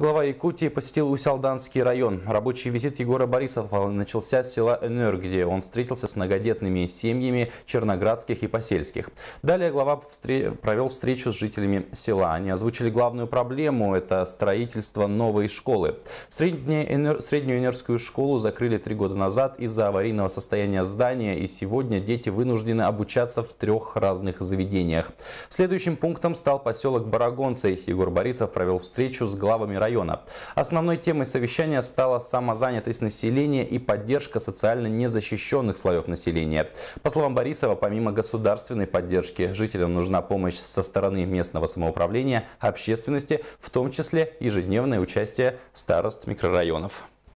Глава Якутии посетил Усялданский район. Рабочий визит Егора Борисова начался с села Энер, где он встретился с многодетными семьями черноградских и посельских. Далее глава провел встречу с жителями села. Они озвучили главную проблему – это строительство новой школы. Среднюю, Энер... Среднюю Энерскую школу закрыли три года назад из-за аварийного состояния здания, и сегодня дети вынуждены обучаться в трех разных заведениях. Следующим пунктом стал поселок Барагонцы. Егор Борисов провел встречу с главами района района. Основной темой совещания стала самозанятость населения и поддержка социально незащищенных слоев населения. По словам Борисова, помимо государственной поддержки, жителям нужна помощь со стороны местного самоуправления, общественности, в том числе ежедневное участие старост микрорайонов.